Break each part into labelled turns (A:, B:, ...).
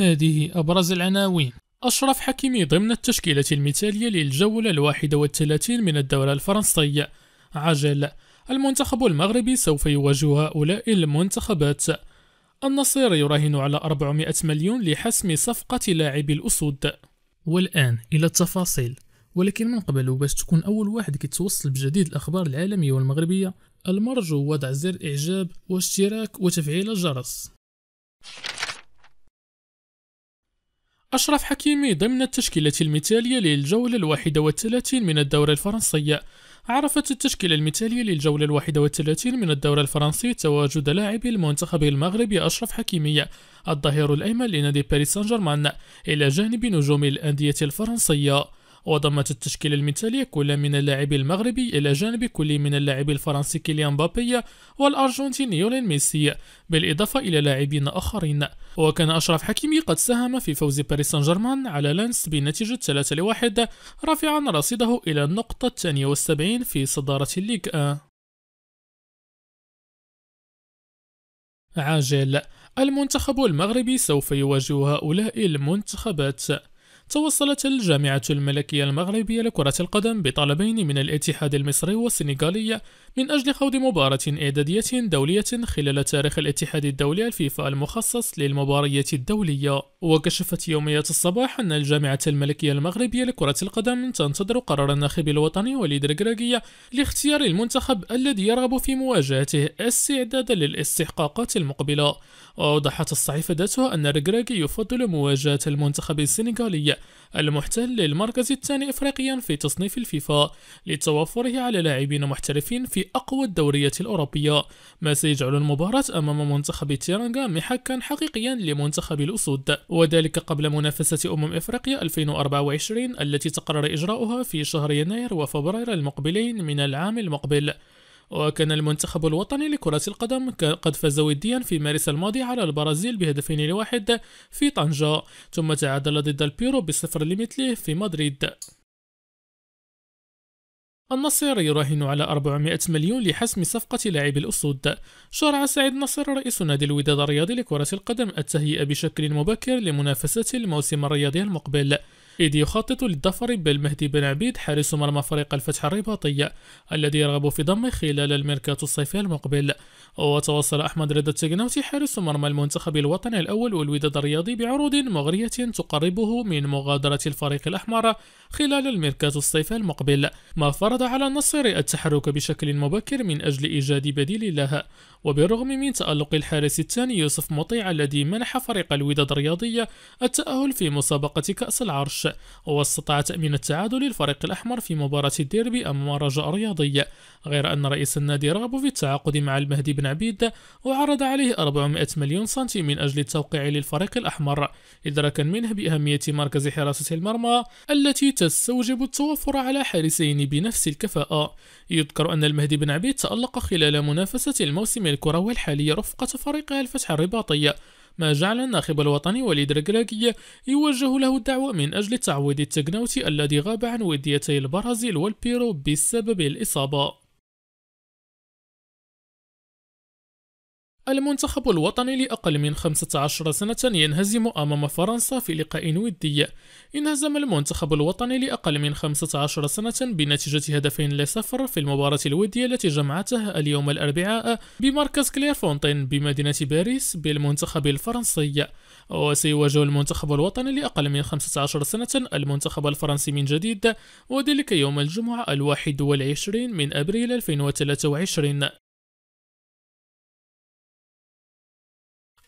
A: هذه أبرز العناوين أشرف حكيمي ضمن التشكيلة المثالية للجولة الواحدة والثلاثين من الدورة الفرنسية عجل المنتخب المغربي سوف يواجه هؤلاء المنتخبات النصير يراهن على 400 مليون لحسم صفقة لاعب الأسود والآن إلى التفاصيل ولكن من قبل باش تكون أول واحد كيتوصل بجديد الأخبار العالمية والمغربية المرجو وضع زر إعجاب واشتراك وتفعيل الجرس أشرف حكيمي ضمن التشكيلة المثالية للجولة الواحدة والثلاثين من الدورة الفرنسية عرفت التشكيلة المثالية للجولة الواحدة والثلاثين من الدورة الفرنسية تواجد لاعب المنتخب المغربي أشرف حكيمي الظهير الأيمن لنادي باريس سان جيرمان إلى جانب نجوم الأندية الفرنسية وضمت التشكيلة المثالية كل من اللاعب المغربي إلى جانب كل من اللاعب الفرنسي كيليان مبابي والأرجنتيني يولين ميسي بالإضافة إلى لاعبين آخرين وكان أشرف حكيمي قد ساهم في فوز باريس سان جيرمان على لانس بنتيجة 3 لواحد رافعا رصيده إلى النقطة الثانية والسبعين في صدارة الليغ عاجل المنتخب المغربي سوف يواجه هؤلاء المنتخبات توصلت الجامعة الملكية المغربية لكرة القدم بطلبين من الاتحاد المصري والسنغالي من أجل خوض مباراة إعدادية دولية خلال تاريخ الاتحاد الدولي الفيفا المخصص للمباريات الدولية وكشفت يومية الصباح أن الجامعة الملكية المغربية لكرة القدم تنتظر قرار الناخب الوطني وليد الكراكية لاختيار المنتخب الذي يرغب في مواجهته استعدادا للاستحقاقات المقبلة وأوضحت الصحيفة ذاتها أن ركراكي يفضل مواجهة المنتخب السنغالي المحتل للمركز الثاني إفريقيا في تصنيف الفيفا لتوفره على لاعبين محترفين في أقوى الدوريات الأوروبية ما سيجعل المباراة أمام منتخب تيرانغا محكا حقيقيا لمنتخب الأسود وذلك قبل منافسة أمم إفريقيا 2024 التي تقرر إجراؤها في شهر يناير وفبراير المقبلين من العام المقبل وكان المنتخب الوطني لكرة القدم قد فاز وديا في مارس الماضي على البرازيل بهدفين لواحد في طنجة ثم تعادل ضد البيرو بصفر لمثله في مدريد النصر يراهن على 400 مليون لحسم صفقة لاعب الأسود شرع سعيد نصر رئيس نادي الوداد الرياضي لكرة القدم التهيئة بشكل مبكر لمنافسة الموسم الرياضي المقبل إذ يخطط للظفر بالمهدي بن عبيد حارس مرمى فريق الفتح الرباطي الذي يرغب في ضمه خلال الميركاتو الصيفي المقبل وتوصل أحمد رضا التجنوتي حارس مرمى المنتخب الوطني الأول والوداد الرياضي بعروض مغرية تقربه من مغادرة الفريق الأحمر خلال المركز الصيف المقبل ما فرض على النصر التحرك بشكل مبكر من أجل إيجاد بديل له وبالرغم من تألق الحارس الثاني يوسف مطيع الذي منح فريق الوداد الرياضي التأهل في مسابقة كأس العرش واستطاع تأمين التعادل للفريق الأحمر في مباراة الديربي أمام رجاء رياضي غير أن رئيس النادي رغب في التعاقد مع المهدي بن عبيد وعرض عليه 400 مليون سنتيم من أجل التوقيع للفريق الأحمر إدراكا منه بأهمية مركز حراسة المرمى التي تستوجب التوفر على حارسين بنفس الكفاءة يذكر أن المهدي بن عبيد تألق خلال منافسة الموسم الكروي الحالي رفقة فريق الفتح الرباطي ما جعل الناخب الوطني وليد ركراكي يوجه له الدعوة من أجل تعويض التكناوتي الذي غاب عن وديتي البرازيل والبيرو بسبب الإصابة المنتخب الوطني لأقل من 15 سنة ينهزم أمام فرنسا في لقاء ودي انهزم المنتخب الوطني لأقل من 15 سنة بنتيجة هدفين لصفر في المباراة الودية التي جمعتها اليوم الأربعاء بمركز كلير فونتين بمدينة باريس بالمنتخب الفرنسي وسيواجه المنتخب الوطني لأقل من 15 سنة المنتخب الفرنسي من جديد وذلك يوم الجمعة الواحد والعشرين من أبريل 2023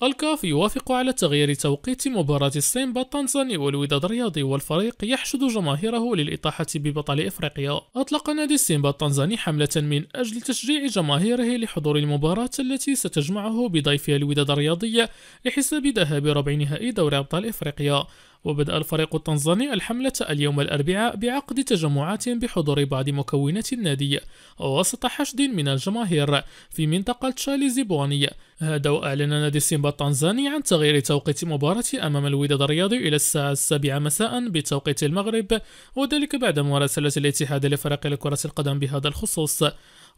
A: الكاف يوافق على تغيير توقيت مباراة السيمبا التنزاني والوداد الرياضي والفريق يحشد جماهيره للإطاحة ببطل إفريقيا أطلق نادي السيمبا التنزاني حملة من أجل تشجيع جماهيره لحضور المباراة التي ستجمعه بضيفها الوداد الرياضي لحساب ذهاب ربع نهائي دوري أبطال إفريقيا وبدأ الفريق التنزاني الحملة اليوم الأربعاء بعقد تجمعات بحضور بعض مكونات النادي وسط حشد من الجماهير في منطقة تشاليزيبوانية هذا وأعلن نادي سيمبا التنزاني عن تغيير توقيت مباراة أمام الوداد الرياضي إلى الساعة السابعة مساء بتوقيت المغرب وذلك بعد مراسلة الاتحاد لفريق كرة القدم بهذا الخصوص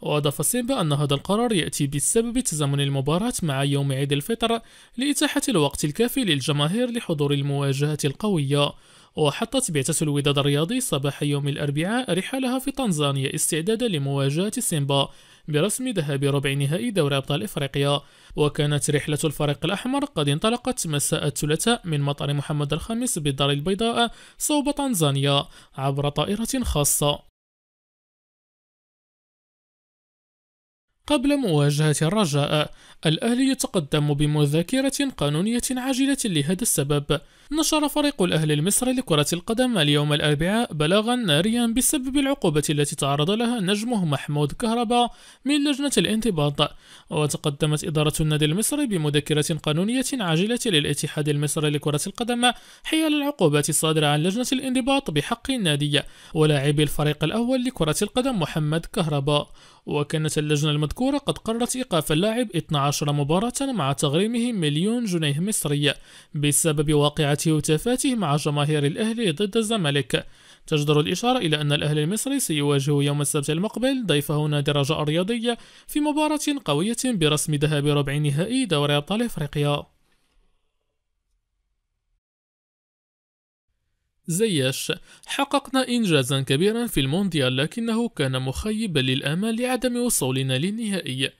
A: وأضاف سيمبا أن هذا القرار يأتي بسبب تزامن المباراة مع يوم عيد الفطر لإتاحة الوقت الكافي للجماهير لحضور المواجهة القوية وحطت بعثة الوداد الرياضي صباح يوم الأربعاء رحالها في تنزانيا استعدادا لمواجهة سيمبا برسم ذهاب ربع نهائي دوري أبطال إفريقيا وكانت رحلة الفريق الأحمر قد انطلقت مساء الثلاثاء من مطار محمد الخامس بالدار البيضاء صوب تنزانيا عبر طائرة خاصة قبل مواجهة الرجاء الأهلي يتقدم بمذكرة قانونية عاجلة لهذا السبب نشر فريق الأهلي المصري لكرة القدم اليوم الأربعاء بلاغا ناريا بسبب العقوبة التي تعرض لها نجمه محمود كهربا من لجنة الانضباط وتقدمت إدارة النادي المصري بمذكرة قانونية عاجلة للاتحاد المصري لكرة القدم حيال العقوبات الصادرة عن لجنة الانضباط بحق النادي ولاعب الفريق الأول لكرة القدم محمد كهربا وكانت اللجنة المذكورة قد قررت إيقاف اللاعب 12 مباراة مع تغريمه مليون جنيه مصري بسبب واقعة وتفاته مع جماهير الأهلي ضد الزمالك تجدر الإشارة إلى أن الأهلي المصري سيواجه يوم السبت المقبل ضيفه نادي الرجاء الرياضي في مباراة قوية برسم ذهاب ربع نهائي دوري أبطال إفريقيا زياش حققنا إنجازا كبيرا في المونديال لكنه كان مخيبا للآمال لعدم وصولنا للنهائي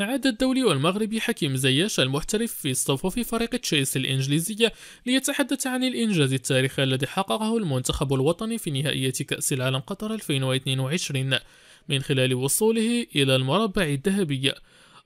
A: عاد الدولي والمغربي حكيم زياش المحترف في صفوف فريق تشيس الإنجليزية ليتحدث عن الإنجاز التاريخي الذي حققه المنتخب الوطني في نهائية كأس العالم قطر 2022 من خلال وصوله إلى المربع الذهبي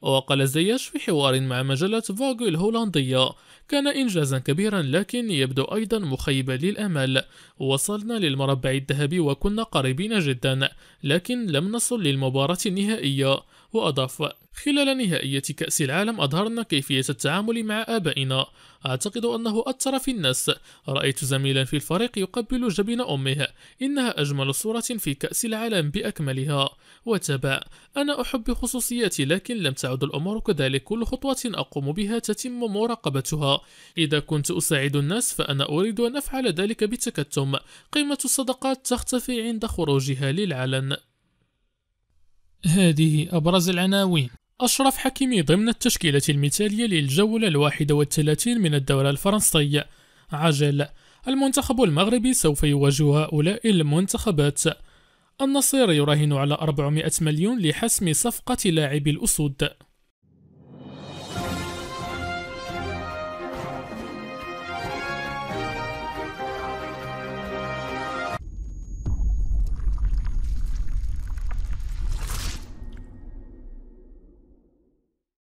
A: وقال زياش في حوار مع مجلة فوغ الهولندية كان إنجازا كبيرا لكن يبدو أيضا مخيبا للأمل وصلنا للمربع الذهبي وكنا قريبين جدا لكن لم نصل للمباراة النهائية وأضاف خلال نهائية كأس العالم أظهرنا كيفية التعامل مع آبائنا أعتقد أنه أثر في الناس رأيت زميلا في الفريق يقبل جبين أمه إنها أجمل صورة في كأس العالم بأكملها وتابع أنا أحب خصوصياتي لكن لم تعد الأمور كذلك كل خطوة أقوم بها تتم مراقبتها إذا كنت أساعد الناس فأنا أريد أن أفعل ذلك بتكتم قيمة الصدقات تختفي عند خروجها للعلن هذه أبرز العناوين أشرف حكيمي ضمن التشكيلة المثالية للجولة الواحدة والثلاثين من الدورة الفرنسية عجل المنتخب المغربي سوف يواجه هؤلاء المنتخبات النصير يراهن على 400 مليون لحسم صفقة لاعب الأسود